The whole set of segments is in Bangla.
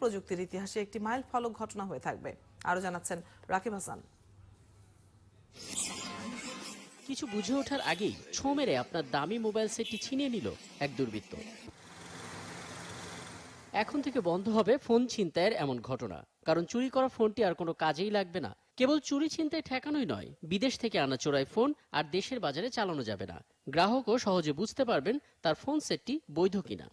প্রযুক্তির ইতিহাসে একটি মাইল ফলক ঘটনা হয়ে থাকবে আরো জানাচ্ছেন রাকিব হাসান কিছু বুঝে ওঠার আগেই ছো মেরে আপনার দামি মোবাইল সেটটি ছিনিয়ে নিল এক দুর্বৃত্ত এখন থেকে বন্ধ হবে ফোন ছিনতাইয়ের এমন ঘটনা কারণ চুরি করা ফোনটি আর কোনো কাজেই লাগবে না কেবল চুরি ছিনতাই ঠেকানোই নয় বিদেশ থেকে আনা চোরাই ফোন আর দেশের বাজারে চালানো যাবে না গ্রাহকও সহজে বুঝতে পারবেন তার ফোন সেটটি বৈধ কিনা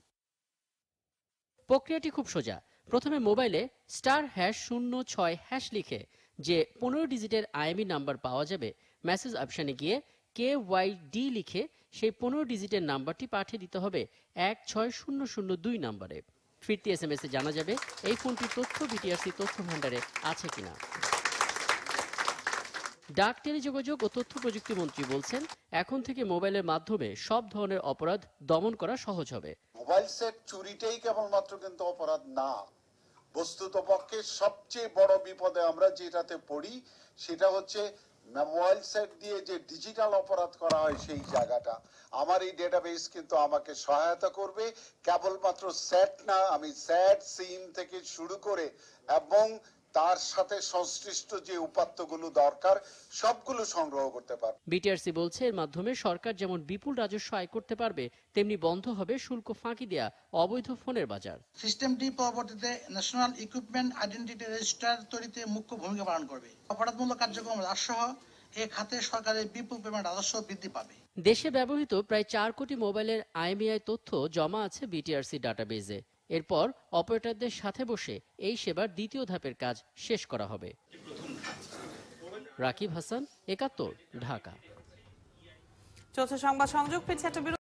প্রক্রিয়াটি খুব সোজা প্রথমে মোবাইলে স্টার হ্যাশ শূন্য ছয় হ্যাশ লিখে যে পনেরো ডিজিটের আইএমই নাম্বার পাওয়া যাবে মেসেজ অপশানে গিয়ে কে ওয়াই ডি লিখে সেই পনেরো ডিজিটের নাম্বারটি পাঠিয়ে দিতে হবে এক ছয় শূন্য শূন্য দুই নাম্বারে ফিরতি এস এম এসে জানা যাবে এই ফোনটির তথ্য বিটিআরসি তথ্য ভাণ্ডারে আছে কিনা ডাক টেনে যোগাযোগ ও তথ্য প্রযুক্তি মন্ত্রী বলছেন এখন থেকে মোবাইলের মাধ্যমে সব ধরনের অপরাধ দমন করা সহজ হবে মোবাইল সেট চুরিটাই কেবলমাত্র কিন্তু অপরাধ না বস্তুত পক্ষে সবচেয়ে বড় বিপদে আমরা যেটাতে পড়ি সেটা হচ্ছে মোবাইল সেট দিয়ে যে ডিজিটাল অপরাধ করা হয় সেই জায়গাটা আমার এই ডেটাবেস কিন্তু আমাকে সহায়তা করবে কেবলমাত্র সেট না আমি স্যাট সিম থেকে শুরু করে এবং তার সাথে সংশ্লিষ্ট যে উপাত্তগুলো দরকার সবগুলো সংগ্রহ করতে পারবে বিটিআরসি বলছে এর মাধ্যমে সরকার যেমন বিপুল রাজস্ব আয় করতে পারবে তেমনি বন্ধ হবে শুল্ক ফাঁকি দেয়া অবৈধ ফোনের বাজার সিস্টেমটি পরবর্তীতে ন্যাশনাল ইকুইপমেন্ট আইডেন্টিটি রেজিস্টার তৈরিতে মুখ্য ভূমিকা পালন করবে অপরাধমূলক কার্যক্রম হ্রাস সহ এ খাতে সরকারের বিপুল পরিমাণ রাজস্ব বৃদ্ধি পাবে দেশে ব্যবহৃত প্রায় চার কোটি মোবাইলের আইএমআই তথ্য জমা আছে বিটিআরসি ডাটাবেজে এরপর অপারেটরদের সাথে বসে এই সেবার দ্বিতীয় ধাপের কাজ শেষ করা হবে রাকিব হাসান একাত্তর ঢাকা চলছে সংবাদ সংযোগ পেয়েছে একটা